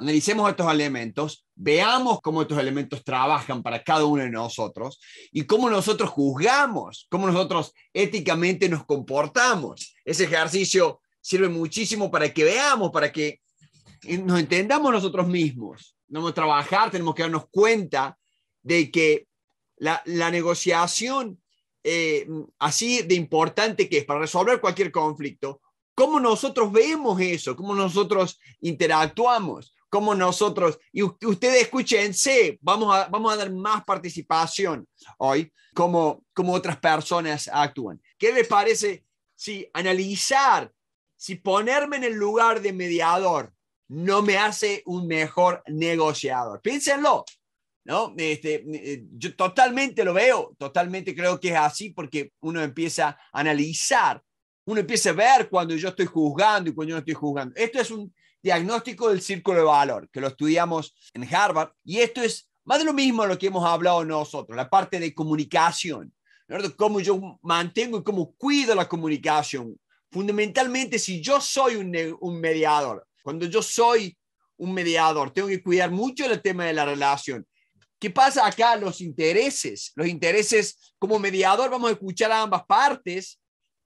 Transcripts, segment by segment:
analicemos estos elementos, veamos cómo estos elementos trabajan para cada uno de nosotros y cómo nosotros juzgamos, cómo nosotros éticamente nos comportamos. Ese ejercicio sirve muchísimo para que veamos, para que nos entendamos nosotros mismos. Tenemos que trabajar, tenemos que darnos cuenta de que la, negociación, eh, así de importante que es para resolver cualquier conflicto, cómo nosotros vemos eso, cómo nosotros interactuamos, como nosotros. Y ustedes escúchense, vamos a, vamos a dar más participación hoy, como, como otras personas actúan. ¿Qué les parece si analizar, si ponerme en el lugar de mediador no me hace un mejor negociador? Piénsenlo. ¿No? Este, eh, eh, yo totalmente lo veo, totalmente creo que es así porque uno empieza a analizar uno empiece a ver cuando yo estoy juzgando y cuando yo no estoy juzgando. Esto es un diagnóstico del círculo de valor, que lo estudiamos en Harvard, y esto es más de lo mismo a lo que hemos hablado nosotros, la parte de comunicación, cómo yo mantengo y cómo cuido la comunicación. Fundamentalmente, si yo soy un, un mediador, cuando yo soy un mediador, tengo que cuidar mucho el tema de la relación. ¿Qué pasa acá? Los intereses, los intereses como mediador, vamos a escuchar a ambas partes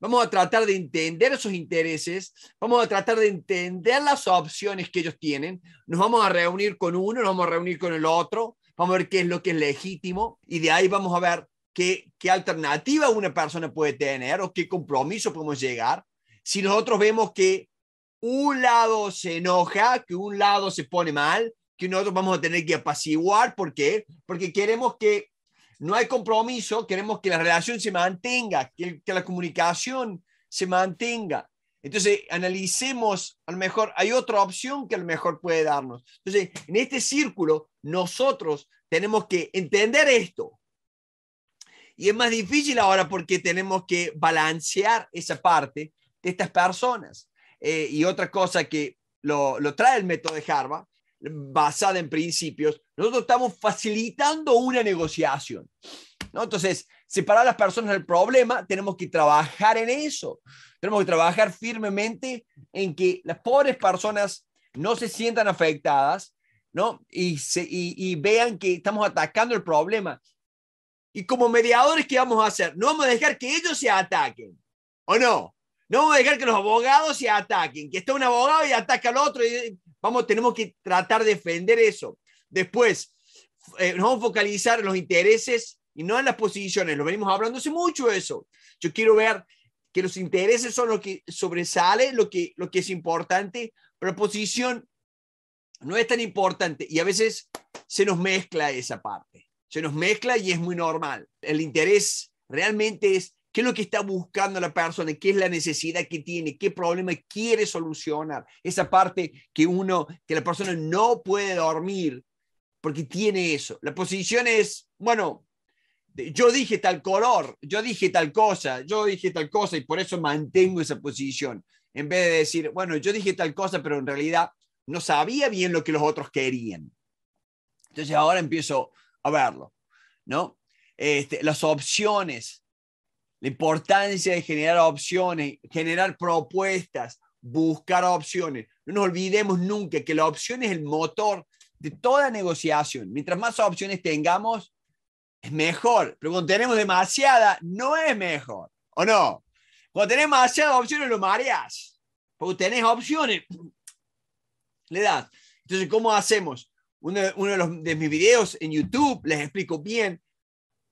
Vamos a tratar de entender esos intereses, vamos a tratar de entender las opciones que ellos tienen, nos vamos a reunir con uno, nos vamos a reunir con el otro, vamos a ver qué es lo que es legítimo y de ahí vamos a ver qué, qué alternativa una persona puede tener o qué compromiso podemos llegar. Si nosotros vemos que un lado se enoja, que un lado se pone mal, que nosotros vamos a tener que apaciguar. ¿Por qué? Porque queremos que no hay compromiso, queremos que la relación se mantenga, que, la comunicación se mantenga. Entonces, analicemos, a lo mejor hay otra opción que a lo mejor puede darnos. Entonces, en este círculo, nosotros tenemos que entender esto. Y es más difícil ahora porque tenemos que balancear esa parte de estas personas. Eh, y otra cosa que lo, trae el método de Jarba, basada en principios, nosotros estamos facilitando una negociación. ¿no? Entonces, separar a las personas del problema, tenemos que trabajar en eso. Tenemos que trabajar firmemente en que las pobres personas no se sientan afectadas ¿no? y, vean que estamos atacando el problema. Y como mediadores, ¿qué vamos a hacer? No vamos a dejar que ellos se ataquen. ¿O no? No vamos a dejar que los abogados se ataquen, que está un abogado y ataca al otro. Y, Vamos, tenemos que tratar de defender eso. Después, eh, nos vamos a focalizar en los intereses y no en las posiciones. Lo venimos hablando hace mucho eso. Yo quiero ver que los intereses son lo que sobresale, lo que, lo que es importante, pero posición no es tan importante y a veces se nos mezcla esa parte. Se nos mezcla y es muy normal. El interés realmente es qué es lo que está buscando la persona, qué es la necesidad que tiene, qué problema quiere solucionar. Esa parte que uno, que la persona no puede dormir porque tiene eso. La posición es, bueno, yo dije tal color, yo dije tal cosa, yo dije tal cosa y por eso mantengo esa posición. En vez de decir, bueno, yo dije tal cosa, pero en realidad no sabía bien lo que los otros querían. Entonces ahora empiezo a verlo, ¿no? Este, las opciones la importancia de generar opciones, generar propuestas, buscar opciones. No nos olvidemos nunca que la opción es el motor de toda negociación. Mientras más opciones tengamos, es mejor. Pero cuando tenemos demasiada, no es mejor. ¿O no? Cuando tenés demasiadas opciones, lo mareas. Porque tenés opciones, le das. Entonces, ¿cómo hacemos? Uno, de, los, de mis videos en YouTube les explico bien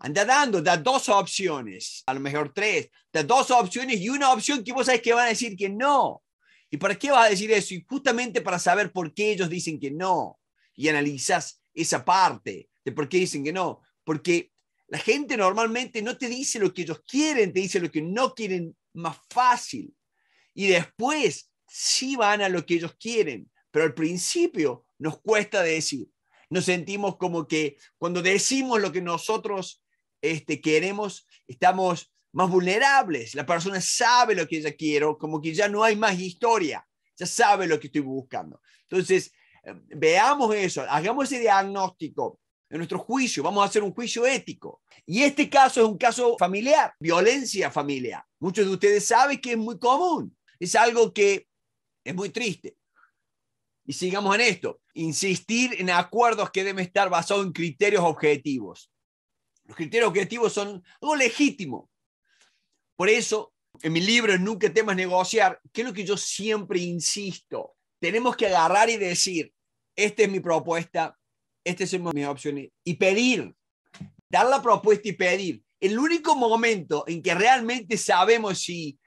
Anda dando, da dos opciones, a lo mejor tres, da dos opciones y una opción que vos sabes que van a decir que no. ¿Y para qué vas a decir eso? Y justamente para saber por qué ellos dicen que no. Y analizas esa parte de por qué dicen que no. Porque la gente normalmente no te dice lo que ellos quieren, te dice lo que no quieren más fácil. Y después sí van a lo que ellos quieren, pero al principio nos cuesta decir. Nos sentimos como que cuando decimos lo que nosotros este, queremos, estamos más vulnerables. La persona sabe lo que ella quiero, como que ya no hay más historia, ya sabe lo que estoy buscando. Entonces, eh, veamos eso, hagamos ese diagnóstico en nuestro juicio, vamos a hacer un juicio ético. Y este caso es un caso familiar, violencia familiar. Muchos de ustedes saben que es muy común, es algo que es muy triste. Y sigamos en esto, insistir en acuerdos que deben estar basados en criterios objetivos. Los criterios objetivos son algo legítimo. Por eso, en mi libro Nunca temas negociar, que es lo que yo siempre insisto, tenemos que agarrar y decir, esta es mi propuesta, estas son mis opciones, y pedir, dar la propuesta y pedir. El único momento en que realmente sabemos si,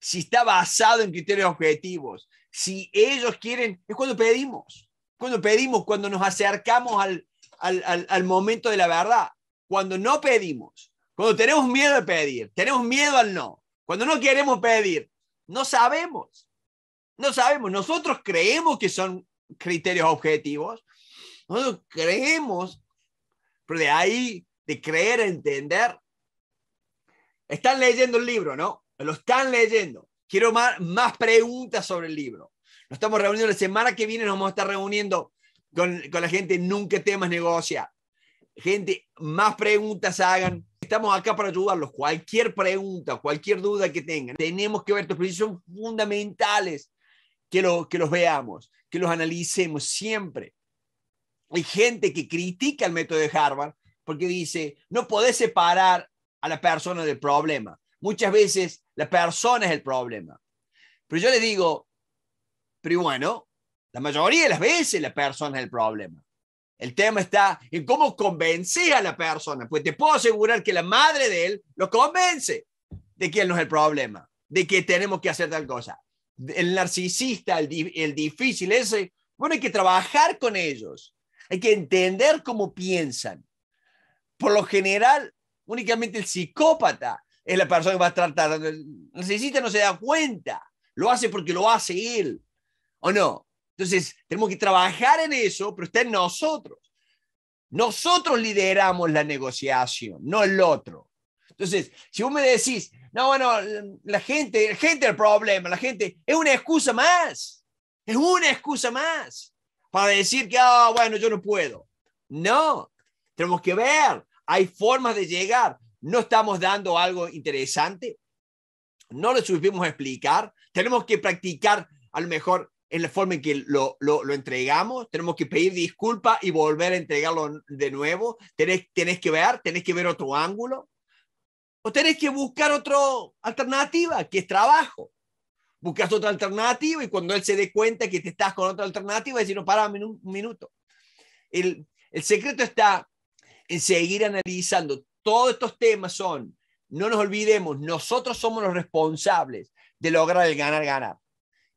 si está basado en criterios objetivos, si ellos quieren, es cuando pedimos, cuando pedimos, cuando nos acercamos al, al momento de la verdad cuando no pedimos, cuando tenemos miedo de pedir, tenemos miedo al no, cuando no queremos pedir, no sabemos. No sabemos, nosotros creemos que son criterios objetivos, nosotros creemos, pero de ahí, de creer a entender, están leyendo el libro, ¿no? Lo están leyendo. Quiero más, más preguntas sobre el libro. Nos estamos reuniendo la semana que viene, nos vamos a estar reuniendo con, con la gente Nunca Temas Negocia. Gente, más preguntas hagan. Estamos acá para ayudarlos. Cualquier pregunta, cualquier duda que tengan, tenemos que ver tus Son fundamentales, que, lo, que los veamos, que los analicemos siempre. Hay gente que critica el método de Harvard porque dice, no podés separar a la persona del problema. Muchas veces la persona es el problema. Pero yo les digo, pero bueno, la mayoría de las veces la persona es el problema. El tema está en cómo convencer a la persona. Pues te puedo asegurar que la madre de él lo convence de que él no es el problema, de que tenemos que hacer tal cosa. El narcisista, el, difícil, ese, bueno, hay que trabajar con ellos. Hay que entender cómo piensan. Por lo general, únicamente el psicópata es la persona que va a tratar. El narcisista no se da cuenta. Lo hace porque lo hace él. ¿O no? Entonces, tenemos que trabajar en eso, pero está en nosotros. Nosotros lideramos la negociación, no el otro. Entonces, si vos me decís, no, bueno, la gente, la gente es el problema, la gente, es una excusa más, es una excusa más para decir que, ah, bueno, yo no puedo. No, tenemos que ver, hay formas de llegar. No estamos dando algo interesante, no lo supimos explicar, tenemos que practicar a lo mejor en la forma en que lo, lo, entregamos, tenemos que pedir disculpas y volver a entregarlo de nuevo, tenés, tenés que ver, tenés que ver otro ángulo, o tenés que buscar otra alternativa, que es trabajo. Buscas otra alternativa y cuando él se dé cuenta que te estás con otra alternativa, decir, no, para un minuto. El, el secreto está en seguir analizando. Todos estos temas son, no nos olvidemos, nosotros somos los responsables de lograr el ganar-ganar.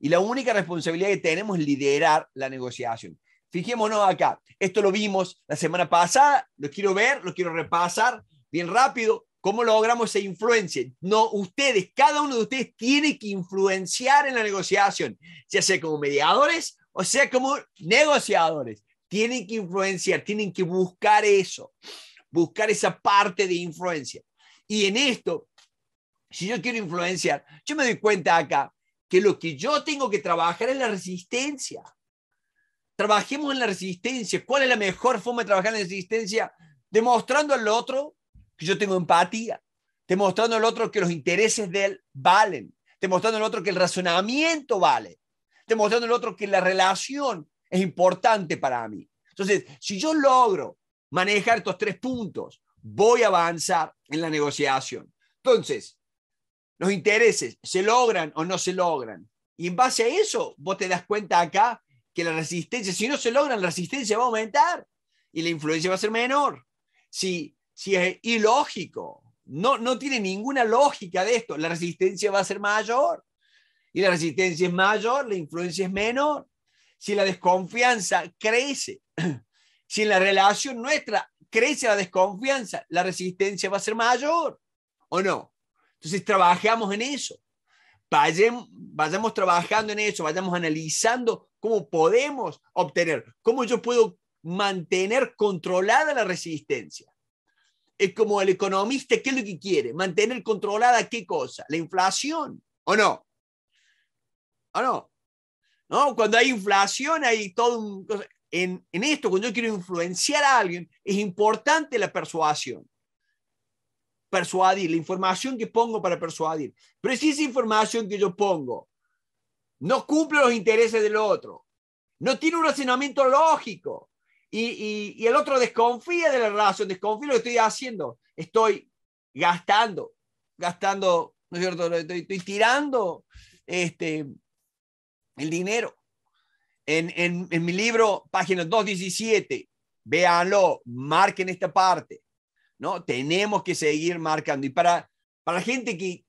Y la única responsabilidad que tenemos es liderar la negociación. Fijémonos acá, esto lo vimos la semana pasada, lo quiero ver, lo quiero repasar bien rápido. ¿Cómo logramos esa influencia? No, ustedes, cada uno de ustedes tiene que influenciar en la negociación, ya sea como mediadores o sea como negociadores. Tienen que influenciar, tienen que buscar eso, buscar esa parte de influencia. Y en esto, si yo quiero influenciar, yo me doy cuenta acá que lo que yo tengo que trabajar es la resistencia. Trabajemos en la resistencia. ¿Cuál es la mejor forma de trabajar en la resistencia? Demostrando al otro que yo tengo empatía, demostrando al otro que los intereses de él valen, demostrando al otro que el razonamiento vale, demostrando al otro que la relación es importante para mí. Entonces, si yo logro manejar estos tres puntos, voy a avanzar en la negociación. Entonces, los intereses, se logran o no se logran. Y en base a eso, vos te das cuenta acá que la resistencia, si no se logran, la resistencia va a aumentar y la influencia va a ser menor. Si, si es ilógico, no, no tiene ninguna lógica de esto, la resistencia va a ser mayor. Y la resistencia es mayor, la influencia es menor. Si la desconfianza crece, si en la relación nuestra crece la desconfianza, la resistencia va a ser mayor, ¿o no? Entonces trabajamos en eso. Vayamos, trabajando en eso, vayamos analizando cómo podemos obtener, cómo yo puedo mantener controlada la resistencia. Es como el economista, ¿qué es lo que quiere? Mantener controlada qué cosa? La inflación, ¿o no? ¿O no? ¿No? Cuando hay inflación hay todo en esto, cuando yo quiero influenciar a alguien, es importante la persuasión persuadir, la información que pongo para persuadir. Pero si esa información que yo pongo no cumple los intereses del otro, no tiene un razonamiento lógico y, el otro desconfía de la relación, desconfía de lo que estoy haciendo, estoy gastando, gastando, ¿no es cierto? Estoy, tirando este, el dinero. En, en mi libro, página 217, véanlo, marquen esta parte tenemos que seguir marcando. Y para, para la gente que,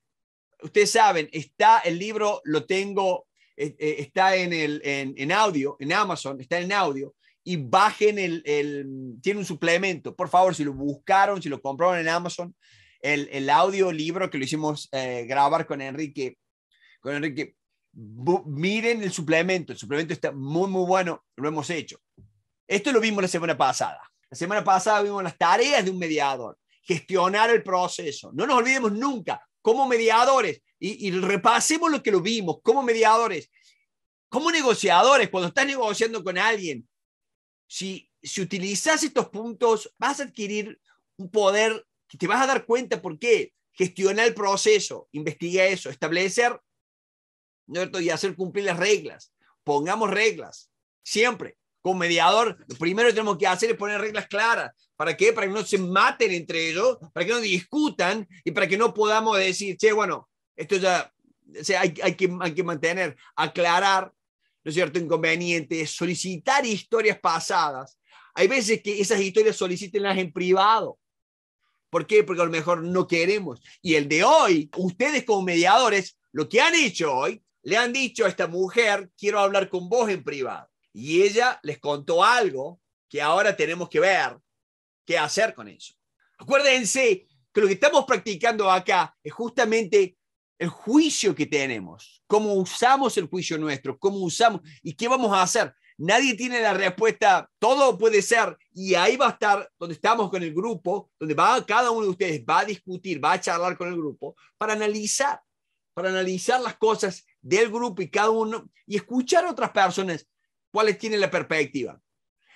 ustedes saben, está el libro, lo tengo, eh, eh, está en, el, audio, en Amazon, está en audio, y bajen el, el, tiene un suplemento, por favor, si lo buscaron, si lo compraron en Amazon, el, el audio que lo hicimos eh, grabar con Enrique, con Enrique, miren el suplemento, el suplemento está muy, muy bueno, lo hemos hecho. Esto lo vimos la semana pasada. La semana pasada vimos las tareas de un mediador, gestionar el proceso. No nos olvidemos nunca, como mediadores, y, repasemos lo que lo vimos, como mediadores, como negociadores, cuando estás negociando con alguien, si, si utilizas estos puntos, vas a adquirir un poder que te vas a dar cuenta por qué. Gestionar el proceso, investiga eso, establecer ¿no? y hacer cumplir las reglas. Pongamos reglas, siempre como mediador, lo primero que tenemos que hacer es poner reglas claras. ¿Para qué? Para que no se maten entre ellos, para que no discutan y para que no podamos decir, che, bueno, esto ya, sea, hay, que, hay que mantener, aclarar, ¿no es cierto?, inconvenientes, solicitar historias pasadas. Hay veces que esas historias solicitenlas en privado. ¿Por qué? Porque a lo mejor no queremos. Y el de hoy, ustedes como mediadores, lo que han hecho hoy, le han dicho a esta mujer, quiero hablar con vos en privado y ella les contó algo que ahora tenemos que ver qué hacer con eso. Acuérdense que lo que estamos practicando acá es justamente el juicio que tenemos, cómo usamos el juicio nuestro, cómo usamos y qué vamos a hacer. Nadie tiene la respuesta, todo puede ser, y ahí va a estar donde estamos con el grupo, donde va, cada uno de ustedes va a discutir, va a charlar con el grupo para analizar, para analizar las cosas del grupo y cada uno, y escuchar a otras personas cuáles tienen la perspectiva.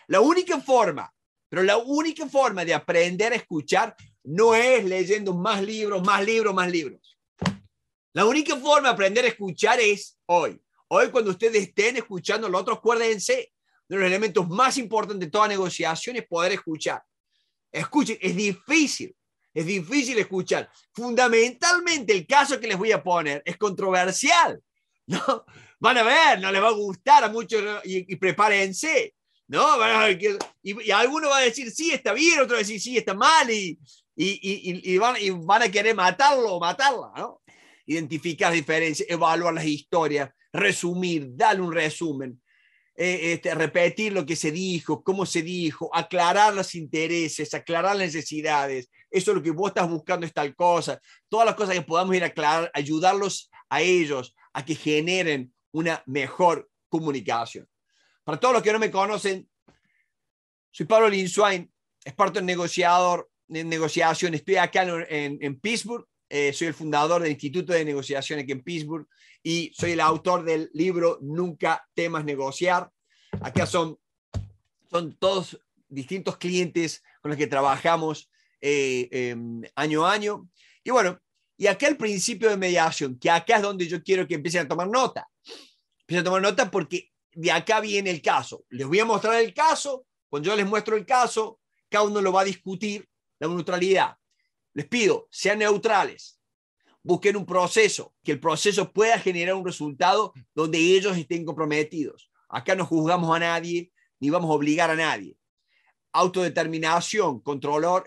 La única forma, pero la única forma de aprender a escuchar no es leyendo más libros, más libros, más libros. La única forma de aprender a escuchar es hoy. Hoy cuando ustedes estén escuchando los otros, acuérdense de los elementos más importantes de toda negociación es poder escuchar. Escuchen, es difícil, es difícil escuchar. Fundamentalmente el caso que les voy a poner es controversial, ¿no? van a ver, no les va a gustar a muchos y, prepárense, ¿no? Y, alguno va a decir, sí, está bien, otro va a decir, sí, está mal, y, y van, a querer matarlo o matarla, ¿no? Identificar diferencias, evaluar las historias, resumir, darle un resumen, eh, este, repetir lo que se dijo, cómo se dijo, aclarar los intereses, aclarar las necesidades, eso es lo que vos estás buscando es tal cosa, todas las cosas que podamos ir a aclarar, ayudarlos a ellos a que generen una mejor comunicación. Para todos los que no me conocen, soy Pablo Linswain, experto en negociador, en negociación. Estoy acá en, en, Pittsburgh. Eh, soy el fundador del Instituto de Negociación aquí en Pittsburgh y soy el autor del libro Nunca temas negociar. Acá son, son todos distintos clientes con los que trabajamos eh, em, año a año. Y bueno, y aquel principio de mediación, que acá es donde yo quiero que empiecen a tomar nota. Empiecen a tomar nota porque de acá viene el caso. Les voy a mostrar el caso, cuando yo les muestro el caso, cada uno lo va a discutir, la neutralidad. Les pido, sean neutrales, busquen un proceso, que el proceso pueda generar un resultado donde ellos estén comprometidos. Acá no juzgamos a nadie, ni vamos a obligar a nadie autodeterminación,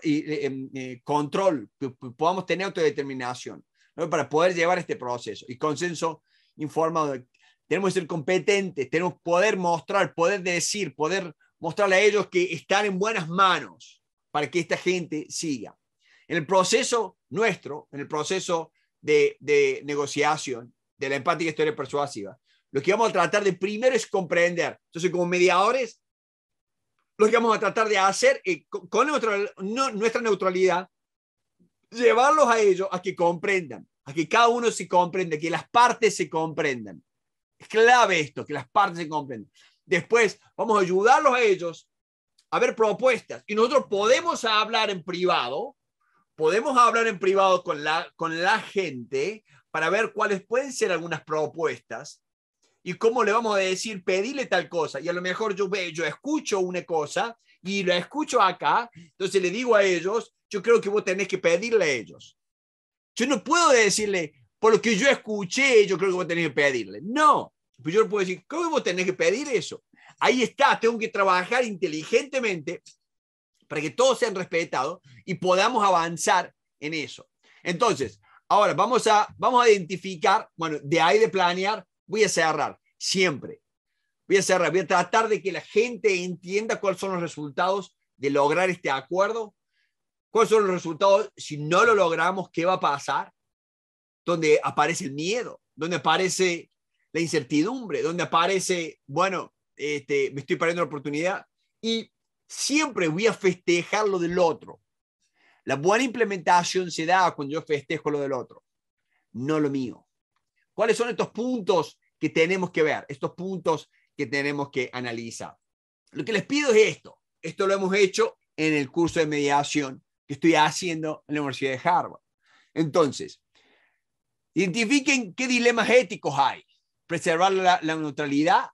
y eh, em, eh, control, que podamos tener autodeterminación para poder llevar este proceso. Y consenso informado, tenemos que ser competentes, tenemos poder mostrar, poder decir, poder mostrarle a ellos que están en buenas manos para que esta gente siga. En el proceso nuestro, en el proceso de, de negociación de la empática historia persuasiva, lo que vamos a tratar de primero es comprender. Entonces, como mediadores, lo que vamos a tratar de hacer con nuestra neutralidad, llevarlos a ellos a que comprendan, a que cada uno se comprenda, que las partes se comprendan. Es clave esto, que las partes se comprendan. Después vamos a ayudarlos a ellos a ver propuestas y nosotros podemos hablar en privado, podemos hablar en privado con la, con la gente para ver cuáles pueden ser algunas propuestas ¿Y cómo le vamos a decir, Pedirle tal cosa? Y a lo mejor yo, yo escucho una cosa y la escucho acá, entonces le digo a ellos, yo creo que vos tenés que pedirle a ellos. Yo no puedo decirle, por lo que yo escuché, yo creo que vos tenés que pedirle. No, pues yo le puedo decir, ¿cómo vos tenés que pedir eso. Ahí está, tengo que trabajar inteligentemente para que todos sean respetados y podamos avanzar en eso. Entonces, ahora vamos a, vamos a identificar, bueno, de ahí de planear, Voy a cerrar, siempre. Voy a cerrar, voy a tratar de que la gente entienda cuáles son los resultados de lograr este acuerdo, cuáles son los resultados si no lo logramos, qué va a pasar, donde aparece el miedo, donde aparece la incertidumbre, donde aparece, bueno, este, me estoy perdiendo la oportunidad y siempre voy a festejar lo del otro. La buena implementación se da cuando yo festejo lo del otro, no lo mío. ¿Cuáles son estos puntos que tenemos que ver? Estos puntos que tenemos que analizar. Lo que les pido es esto. Esto lo hemos hecho en el curso de mediación que estoy haciendo en la Universidad de Harvard. Entonces, identifiquen qué dilemas éticos hay. Preservar la, neutralidad,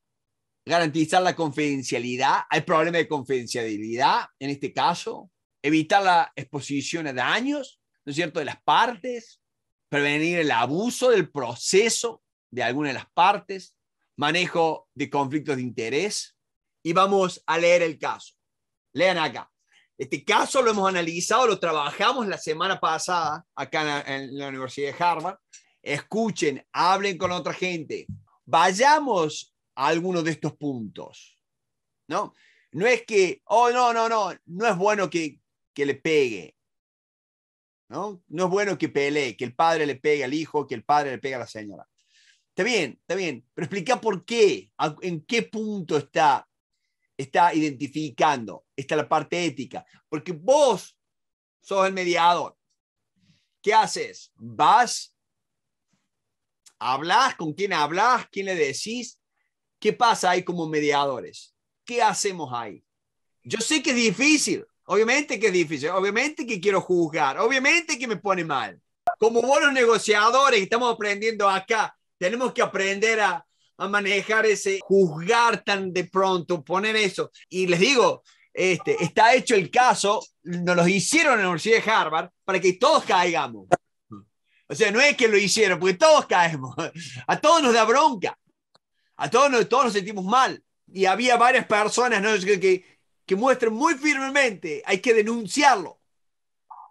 garantizar la confidencialidad. Hay problemas de confidencialidad en este caso. Evitar la exposición a daños, ¿no es cierto?, de las partes prevenir el abuso del proceso de alguna de las partes, manejo de conflictos de interés y vamos a leer el caso. Lean acá. Este caso lo hemos analizado, lo trabajamos la semana pasada acá en la, Universidad de Harvard. Escuchen, hablen con otra gente. Vayamos a alguno de estos puntos. ¿No? No es que, oh, no, no, no, no es bueno que, que le pegue. ¿no? es bueno que pelee, que el padre le pegue al hijo, que el padre le pegue a la señora. Está bien, está bien, pero explica por qué, en qué punto está, está identificando, está la parte ética, porque vos sos el mediador. ¿Qué haces? Vas, hablas, con quién hablas, quién le decís, qué pasa ahí como mediadores, qué hacemos ahí. Yo sé que es difícil, Obviamente que es difícil, obviamente que quiero juzgar, obviamente que me pone mal. Como buenos negociadores, estamos aprendiendo acá, tenemos que aprender a, manejar ese juzgar tan de pronto, poner eso. Y les digo, este, está hecho el caso, nos lo hicieron en la Universidad de Harvard para que todos caigamos. O sea, no es que lo hicieron, porque todos caemos. A todos nos da bronca. A todos nos, todos nos sentimos mal. Y había varias personas ¿no? que, que muestren muy firmemente, hay que denunciarlo,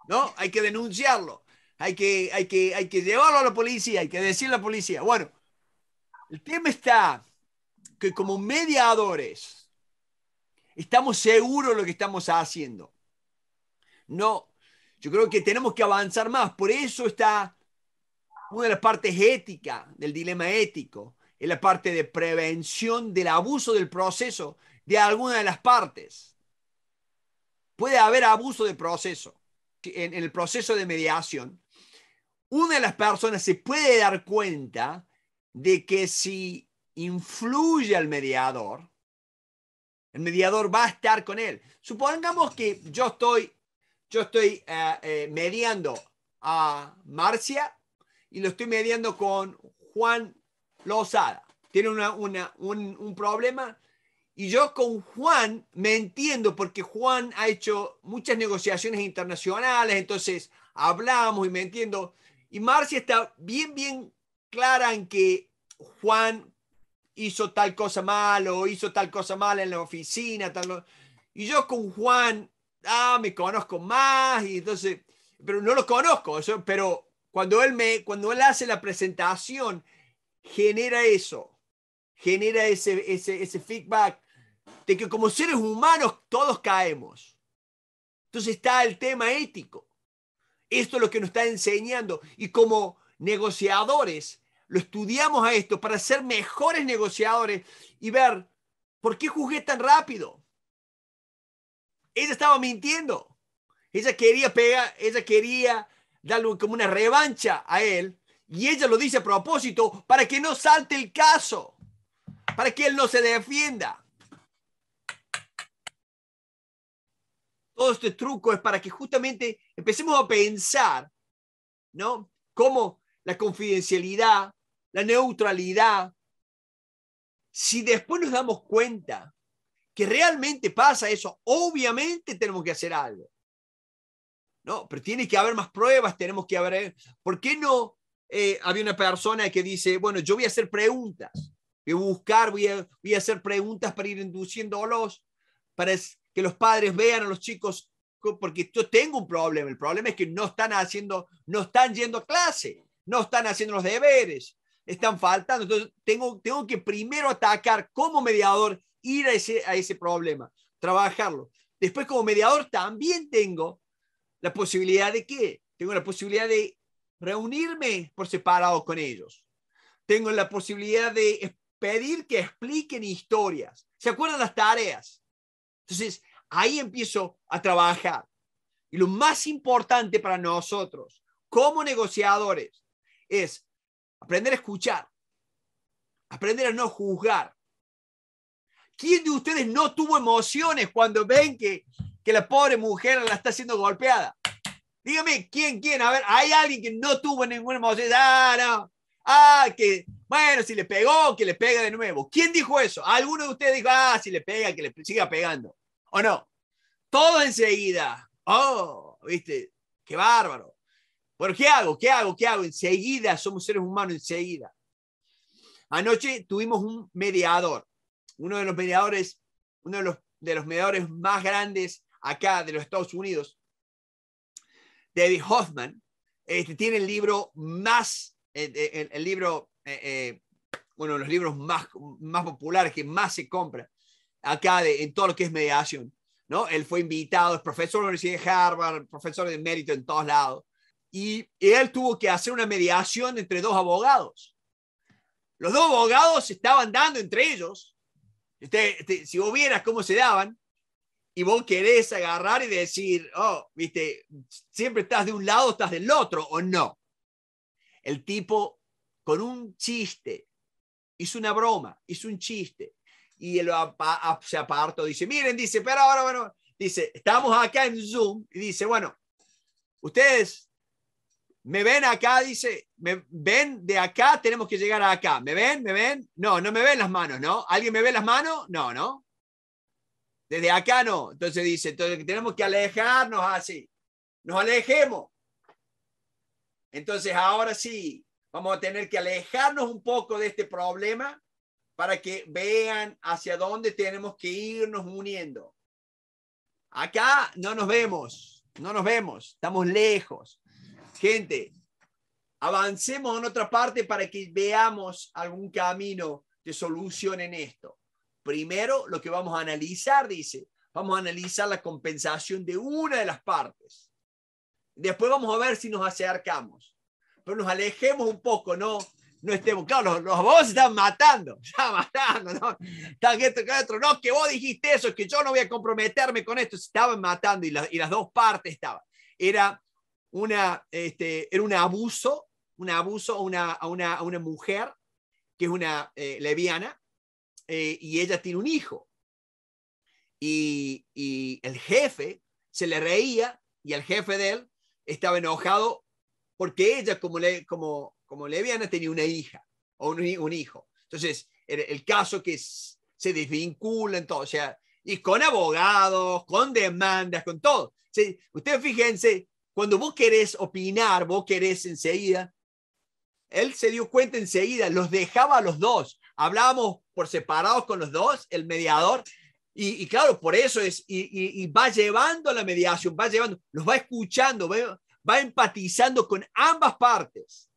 ¿no? Hay que denunciarlo, hay que, hay que, hay que llevarlo a la policía, hay que decirle a la policía. Bueno, el tema está que como mediadores estamos seguros de lo que estamos haciendo. No, yo creo que tenemos que avanzar más. Por eso está una de las partes éticas del dilema ético, es la parte de prevención del abuso del proceso de alguna de las partes. Puede haber abuso de proceso. En, el proceso de mediación, una de las personas se puede dar cuenta de que si influye al mediador, el mediador va a estar con él. Supongamos que yo estoy, yo estoy eh, eh, mediando a Marcia y lo estoy mediando con Juan Lozada. Tiene un, un, problema y yo con Juan me entiendo porque Juan ha hecho muchas negociaciones internacionales, entonces hablamos y me entiendo. Y Marcia está bien, bien clara en que Juan hizo tal cosa mal o hizo tal cosa mal en la oficina. Tal... Y yo con Juan, ah, me conozco más y entonces, pero no lo conozco, pero cuando él, me, cuando él hace la presentación, genera eso, genera ese, ese, ese feedback de que como seres humanos todos caemos. Entonces está el tema ético. Esto es lo que nos está enseñando. Y como negociadores, lo estudiamos a esto para ser mejores negociadores y ver por qué juzgué tan rápido. Ella estaba mintiendo. Ella quería pegar, ella quería darle como una revancha a él. Y ella lo dice a propósito para que no salte el caso, para que él no se defienda. todo este truco es para que justamente empecemos a pensar, ¿no? Cómo la confidencialidad, la neutralidad, si después nos damos cuenta que realmente pasa eso, obviamente tenemos que hacer algo. No, pero tiene que haber más pruebas, tenemos que haber... ¿Por qué no eh, había una persona que dice, bueno, yo voy a hacer preguntas, voy a buscar, voy a, hacer preguntas para ir induciéndolos, para que los padres vean a los chicos, porque yo tengo un problema. El problema es que no están haciendo, no están yendo a clase, no están haciendo los deberes, están faltando. Entonces, tengo, tengo que primero atacar como mediador, ir a ese, a ese problema, trabajarlo. Después, como mediador, también tengo la posibilidad de qué? Tengo la posibilidad de reunirme por separado con ellos. Tengo la posibilidad de pedir que expliquen historias. ¿Se acuerdan las tareas? Entonces, Ahí empiezo a trabajar. Y lo más importante para nosotros como negociadores es aprender a escuchar, aprender a no juzgar. ¿Quién de ustedes no tuvo emociones cuando ven que, que la pobre mujer la está siendo golpeada? Dígame, ¿quién, quién? A ver, ¿hay alguien que no tuvo ninguna emoción? Ah, no. Ah, que, bueno, si le pegó, que le pega de nuevo. ¿Quién dijo eso? ¿Alguno de ustedes dijo, ah, si le pega, que le siga pegando? ¿O no? Todo enseguida. Oh, viste, qué bárbaro. Pero, ¿qué hago? ¿Qué hago? ¿Qué hago? Enseguida somos seres humanos, enseguida. Anoche tuvimos un mediador, uno de los mediadores, uno de los, mediadores más grandes acá de los Estados Unidos, David Hoffman, este, tiene el libro más, eh, eh, el, libro, eh, uno de los libros más, más populares que más se compra, acá en todo lo que es mediación. ¿no? Él fue invitado, es profesor de la Universidad de Harvard, profesor de mérito en todos lados. Y él tuvo que hacer una mediación entre dos abogados. Los dos abogados se estaban dando entre ellos. Este, si vos vieras cómo se daban, y vos querés agarrar y decir, oh, viste, siempre estás de un lado, estás del otro, o no. El tipo, con un chiste, hizo una broma, hizo un chiste, y él se apartó, dice, miren, dice, pero ahora, bueno, dice, estamos acá en Zoom y dice, bueno, ustedes me ven acá, dice, me ven de acá, tenemos que llegar acá, ¿me ven? ¿Me ven? No, no me ven las manos, ¿no? ¿Alguien me ve las manos? No, ¿no? Desde acá no. Entonces dice, entonces tenemos que alejarnos así. Nos alejemos. Entonces ahora sí, vamos a tener que alejarnos un poco de este problema para que vean hacia dónde tenemos que irnos uniendo. Acá no nos vemos, no nos vemos, estamos lejos. Gente, avancemos en otra parte para que veamos algún camino de solución en esto. Primero, lo que vamos a analizar, dice, vamos a analizar la compensación de una de las partes. Después vamos a ver si nos acercamos, pero nos alejemos un poco, ¿no? no estemos. Claro, los, los abogados se están matando, están matando, ¿no? están esto, otro. No, que vos dijiste eso, que yo no voy a comprometerme con esto. Se estaban matando y, y las dos partes estaban. Era, una, este, era un abuso, un abuso a una, a una, mujer que es una eh, leviana eh, y ella tiene un hijo. Y, y el jefe se le reía y el jefe de él estaba enojado porque ella, como, le, como, como leviana tenía una hija o un, hijo. Entonces, el, caso que se desvincula, entonces, o sea, y con abogados, con demandas, con todo. Ustedes fíjense, cuando vos querés opinar, vos querés enseguida, él se dio cuenta enseguida, los dejaba a los dos, hablábamos por separados con los dos, el mediador, y, claro, por eso es, y, va llevando la mediación, va llevando, los va escuchando, va empatizando con ambas partes.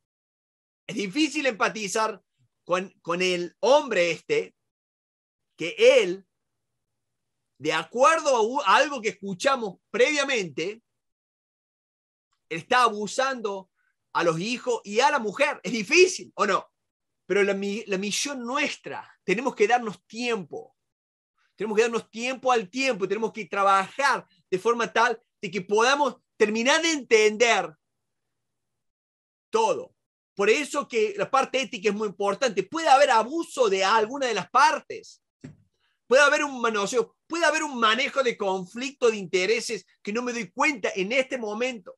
Es difícil empatizar con, el hombre este, que él, de acuerdo a, algo que escuchamos previamente, está abusando a los hijos y a la mujer. Es difícil, ¿o no? Pero la, la, misión nuestra, tenemos que darnos tiempo. Tenemos que darnos tiempo al tiempo. Tenemos que trabajar de forma tal de que podamos terminar de entender todo. Por eso que la parte ética es muy importante. Puede haber abuso de alguna de las partes. Puede haber un puede haber un manejo de conflicto de intereses que no me doy cuenta en este momento.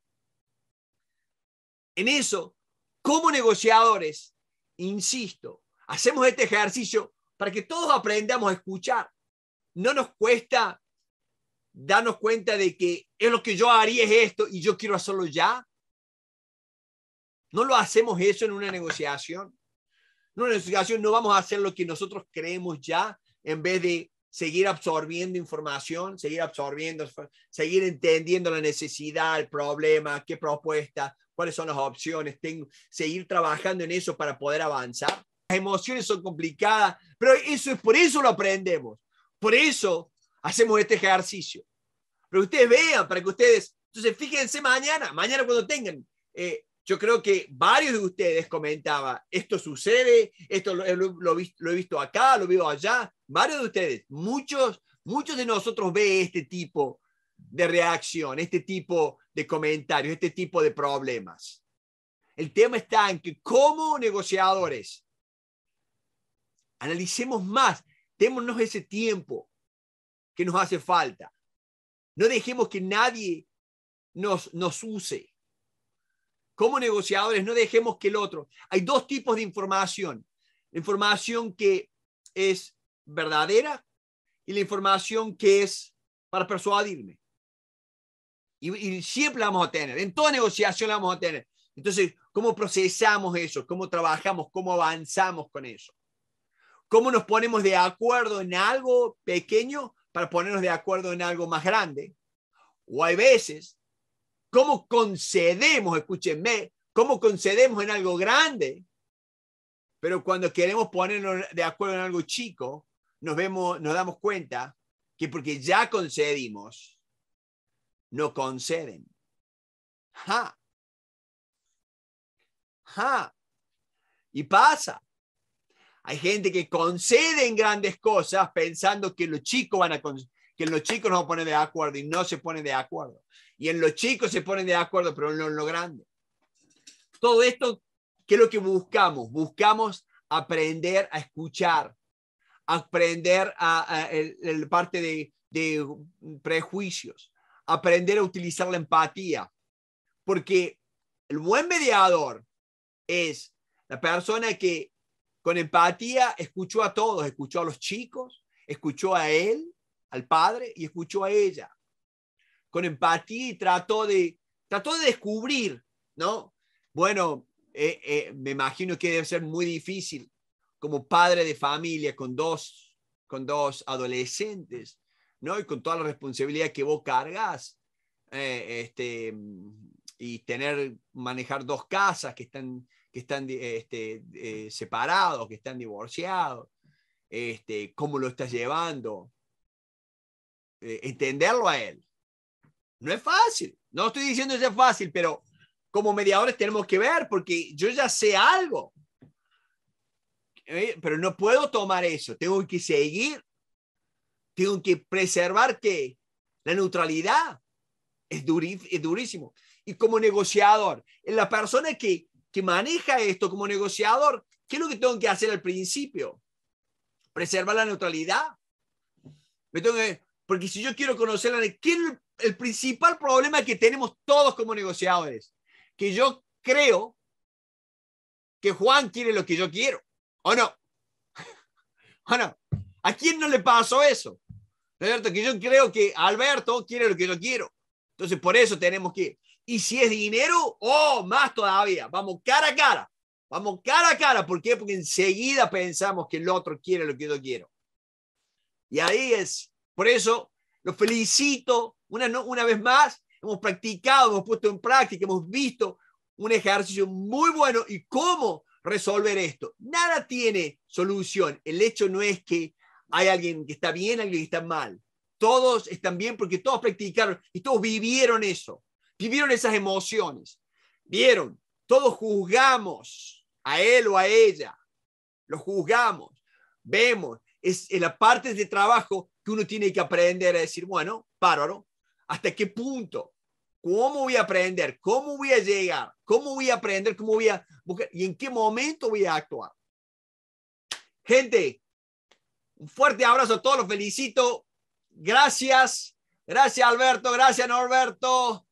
En eso, como negociadores, insisto, hacemos este ejercicio para que todos aprendamos a escuchar. No nos cuesta darnos cuenta de que es lo que yo haría es esto y yo quiero hacerlo ya, no lo hacemos eso en una negociación. En una negociación no vamos a hacer lo que nosotros creemos ya en vez de seguir absorbiendo información, seguir absorbiendo, seguir entendiendo la necesidad, el problema, qué propuesta, cuáles son las opciones, seguir trabajando en eso para poder avanzar. Las emociones son complicadas, pero eso es por eso lo aprendemos, por eso hacemos este ejercicio. Pero ustedes vean, para que ustedes, entonces fíjense mañana, mañana cuando tengan eh, yo creo que varios de ustedes comentaban, esto sucede, esto eh, lo, he visto acá, lo veo allá, varios de ustedes, muchos, muchos de nosotros ve este tipo de reacción, este tipo de comentarios, este tipo de problemas. El tema está en que como negociadores analicemos más, démonos ese tiempo que nos hace falta. No dejemos que nadie nos, nos use como negociadores, no dejemos que el otro. Hay dos tipos de información. La información que es verdadera y la información que es para persuadirme. Y, siempre la vamos a tener, en toda negociación la vamos a tener. Entonces, ¿cómo procesamos eso? ¿Cómo trabajamos? ¿Cómo avanzamos con eso? ¿Cómo nos ponemos de acuerdo en algo pequeño para ponernos de acuerdo en algo más grande? O hay veces cómo concedemos, escúchenme, cómo concedemos en algo grande, pero cuando queremos ponernos de acuerdo en algo chico, nos vemos, nos damos cuenta que porque ya concedimos, no conceden. Ja. Ja. Y pasa. Hay gente que conceden grandes cosas pensando que los chicos van a que los chicos no ponen de acuerdo y no se ponen de acuerdo. Y en los chicos se ponen de acuerdo, pero no en lo grande. Todo esto, ¿qué es lo que buscamos? Buscamos aprender a escuchar, aprender a, parte de prejuicios, aprender a utilizar la empatía, porque el buen mediador es la persona que con empatía escuchó a todos, escuchó a los chicos, escuchó a él, al padre y escuchó a ella con empatía y trató de, trató de descubrir, ¿no? Bueno, eh, eh, me imagino que debe ser muy difícil como padre de familia con dos, con dos adolescentes, ¿no? Y con toda la responsabilidad que vos cargas, eh, este, y tener, manejar dos casas que están, que están este, separados, que están divorciados, este, cómo lo estás llevando, entenderlo a él, no es fácil. No estoy diciendo que sea fácil, pero como mediadores tenemos que ver porque yo ya sé algo. Eh, pero no puedo tomar eso. Tengo que seguir. Tengo que preservar que la neutralidad es, durí, es durísimo. Y como negociador, la persona que, maneja esto como negociador, ¿qué es lo que tengo que hacer al principio? Preservar la neutralidad. porque si yo quiero conocer la, ¿qué es el principal problema que tenemos todos como negociadores, que yo creo que Juan quiere lo que yo quiero, ¿o no? ¿O no? ¿A quién no le pasó eso? Alberto, que yo creo que Alberto quiere lo que yo quiero. Entonces, por eso tenemos que... Y si es dinero, o oh, más todavía. Vamos cara a cara. Vamos cara a cara. ¿Por qué? Porque enseguida pensamos que el otro quiere lo que yo quiero. Y ahí es, por eso lo felicito una, una vez más. Hemos practicado, hemos puesto en práctica, hemos visto un ejercicio muy bueno y cómo resolver esto. Nada tiene solución. El hecho no es que hay alguien que está bien, alguien que está mal. Todos están bien porque todos practicaron y todos vivieron eso, vivieron esas emociones. Vieron, todos juzgamos a él o a ella, lo juzgamos, vemos, es la parte de trabajo que uno tiene que aprender a decir, bueno, páralo, ¿hasta qué punto? ¿Cómo voy a aprender? ¿Cómo voy a llegar? ¿Cómo voy a aprender? ¿Cómo voy a ¿Y en qué momento voy a actuar? Gente, un fuerte abrazo a todos, los felicito. Gracias, gracias Alberto, gracias Norberto,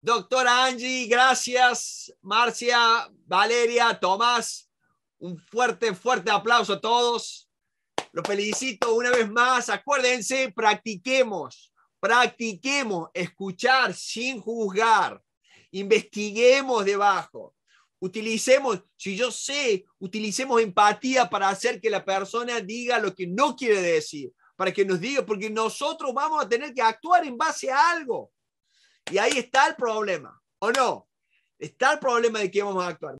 doctora Angie, gracias Marcia, Valeria, Tomás. Un fuerte, fuerte aplauso a todos. Los felicito una vez más. Acuérdense, practiquemos, practiquemos escuchar sin juzgar. Investiguemos debajo. Utilicemos, si yo sé, utilicemos empatía para hacer que la persona diga lo que no quiere decir, para que nos diga, porque nosotros vamos a tener que actuar en base a algo. Y ahí está el problema, ¿o no? Está el problema de que vamos a actuar.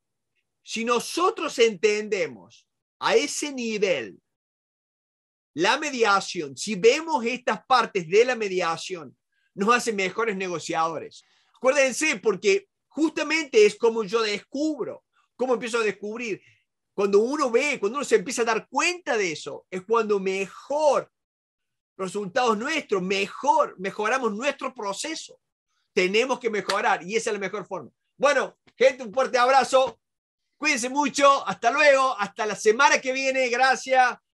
Si nosotros entendemos a ese nivel la mediación, si vemos estas partes de la mediación, nos hace mejores negociadores. Acuérdense, porque justamente es como yo descubro, como empiezo a descubrir. Cuando uno ve, cuando uno se empieza a dar cuenta de eso, es cuando mejor resultados nuestros, mejor, mejoramos nuestro proceso. Tenemos que mejorar y esa es la mejor forma. Bueno, gente, un fuerte abrazo. Cuídense mucho. Hasta luego. Hasta la semana que viene. Gracias.